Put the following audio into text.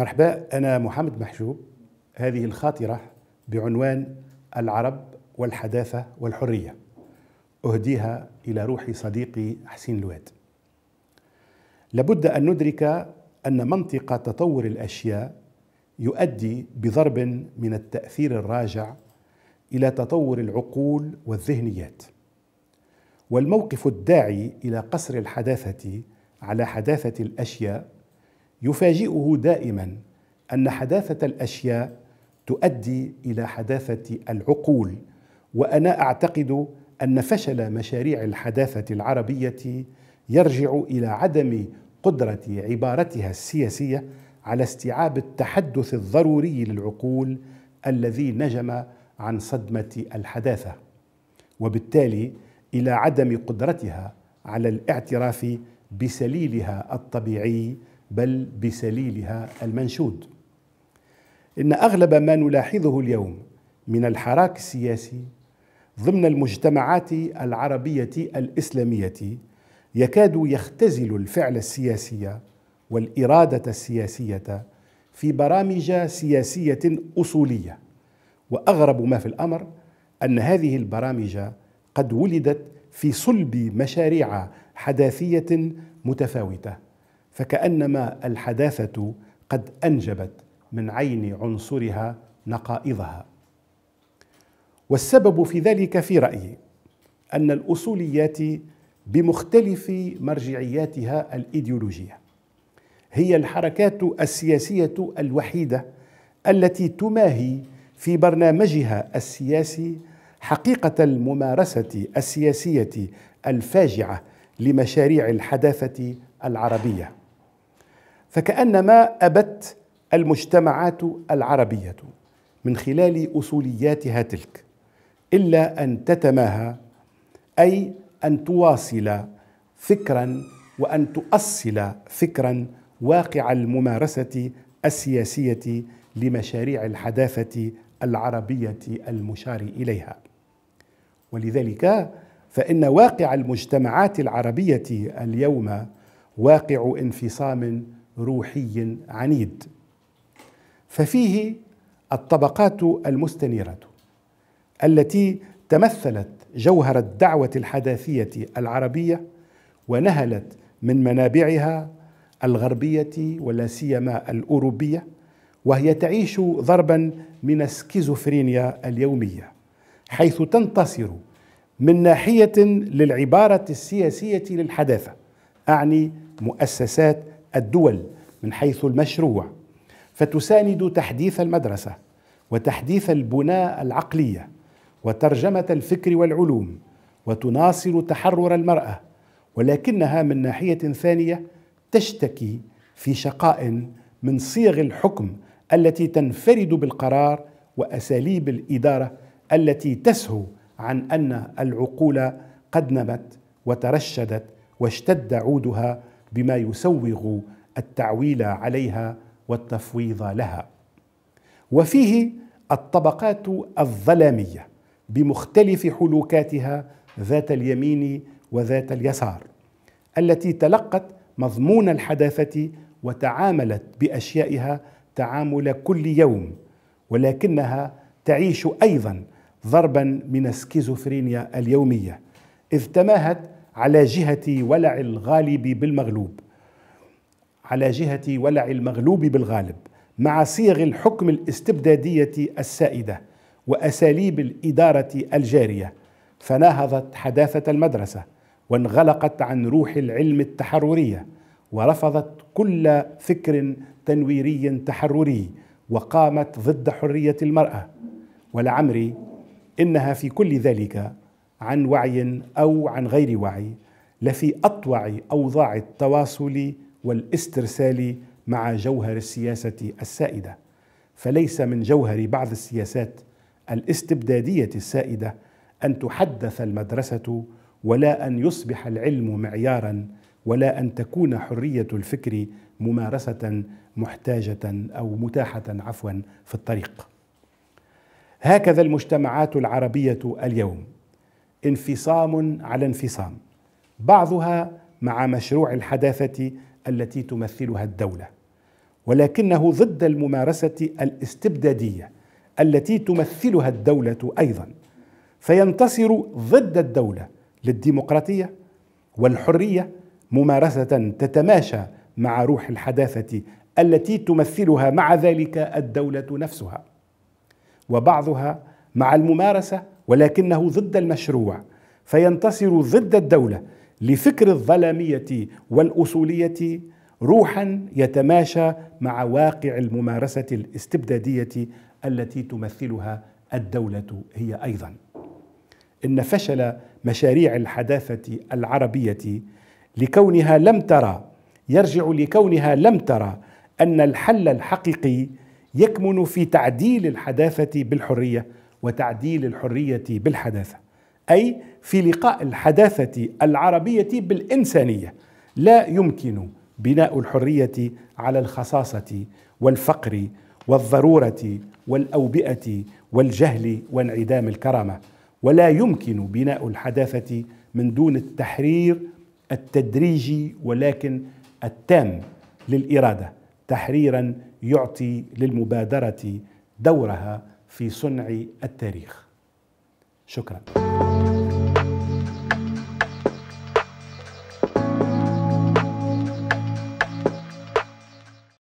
مرحبا أنا محمد محجوب هذه الخاطرة بعنوان العرب والحداثة والحرية أهديها إلى روح صديقي حسين الواد لابد أن ندرك أن منطق تطور الأشياء يؤدي بضرب من التأثير الراجع إلى تطور العقول والذهنيات والموقف الداعي إلى قصر الحداثة على حداثة الأشياء يفاجئه دائما ان حداثه الاشياء تؤدي الى حداثه العقول وانا اعتقد ان فشل مشاريع الحداثه العربيه يرجع الى عدم قدره عبارتها السياسيه على استيعاب التحدث الضروري للعقول الذي نجم عن صدمه الحداثه وبالتالي الى عدم قدرتها على الاعتراف بسليلها الطبيعي بل بسليلها المنشود ان اغلب ما نلاحظه اليوم من الحراك السياسي ضمن المجتمعات العربيه الاسلاميه يكاد يختزل الفعل السياسي والاراده السياسيه في برامج سياسيه اصوليه واغرب ما في الامر ان هذه البرامج قد ولدت في صلب مشاريع حداثيه متفاوته فكأنما الحداثة قد أنجبت من عين عنصرها نقائضها والسبب في ذلك في رأيي أن الأصوليات بمختلف مرجعياتها الإيديولوجية هي الحركات السياسية الوحيدة التي تماهي في برنامجها السياسي حقيقة الممارسة السياسية الفاجعة لمشاريع الحداثة العربية فكأنما أبت المجتمعات العربية من خلال أصولياتها تلك إلا أن تتماهى أي أن تواصل فكرا وأن تؤصل فكرا واقع الممارسة السياسية لمشاريع الحداثة العربية المشار إليها ولذلك فإن واقع المجتمعات العربية اليوم واقع انفصام روحي عنيد ففيه الطبقات المستنيره التي تمثلت جوهر الدعوه الحداثيه العربيه ونهلت من منابعها الغربيه ولا سيما الاوروبيه وهي تعيش ضربا من السكيزوفرينيا اليوميه حيث تنتصر من ناحيه للعباره السياسيه للحداثه اعني مؤسسات الدول من حيث المشروع فتساند تحديث المدرسه وتحديث البناء العقليه وترجمه الفكر والعلوم وتناصر تحرر المراه ولكنها من ناحيه ثانيه تشتكي في شقاء من صيغ الحكم التي تنفرد بالقرار واساليب الاداره التي تسهو عن ان العقول قد نمت وترشدت واشتد عودها بما يسوغ التعويل عليها والتفويض لها وفيه الطبقات الظلاميه بمختلف حلوكاتها ذات اليمين وذات اليسار التي تلقت مضمون الحداثه وتعاملت باشيائها تعامل كل يوم ولكنها تعيش ايضا ضربا من السكيزوفرينيا اليوميه اذ تماهت على جهة ولع الغالب بالمغلوب على جهة ولع المغلوب بالغالب مع صيغ الحكم الاستبدادية السائدة وأساليب الإدارة الجارية فناهضت حداثة المدرسة وانغلقت عن روح العلم التحررية ورفضت كل فكر تنويري تحرري وقامت ضد حرية المرأة ولعمري إنها في كل ذلك عن وعي او عن غير وعي لفي اطوع اوضاع التواصل والاسترسال مع جوهر السياسه السائده فليس من جوهر بعض السياسات الاستبداديه السائده ان تحدث المدرسه ولا ان يصبح العلم معيارا ولا ان تكون حريه الفكر ممارسه محتاجه او متاحه عفوا في الطريق هكذا المجتمعات العربيه اليوم انفصام على انفصام بعضها مع مشروع الحداثه التي تمثلها الدوله ولكنه ضد الممارسه الاستبداديه التي تمثلها الدوله ايضا فينتصر ضد الدوله للديمقراطيه والحريه ممارسه تتماشى مع روح الحداثه التي تمثلها مع ذلك الدوله نفسها وبعضها مع الممارسه ولكنه ضد المشروع فينتصر ضد الدوله لفكر الظلاميه والاصوليه روحا يتماشى مع واقع الممارسه الاستبداديه التي تمثلها الدوله هي ايضا ان فشل مشاريع الحداثه العربيه لكونها لم ترى يرجع لكونها لم ترى ان الحل الحقيقي يكمن في تعديل الحداثه بالحريه وتعديل الحريه بالحداثه اي في لقاء الحداثه العربيه بالانسانيه لا يمكن بناء الحريه على الخصاصه والفقر والضروره والاوبئه والجهل وانعدام الكرامه ولا يمكن بناء الحداثه من دون التحرير التدريجي ولكن التام للاراده تحريرا يعطي للمبادره دورها في صنع التاريخ شكرا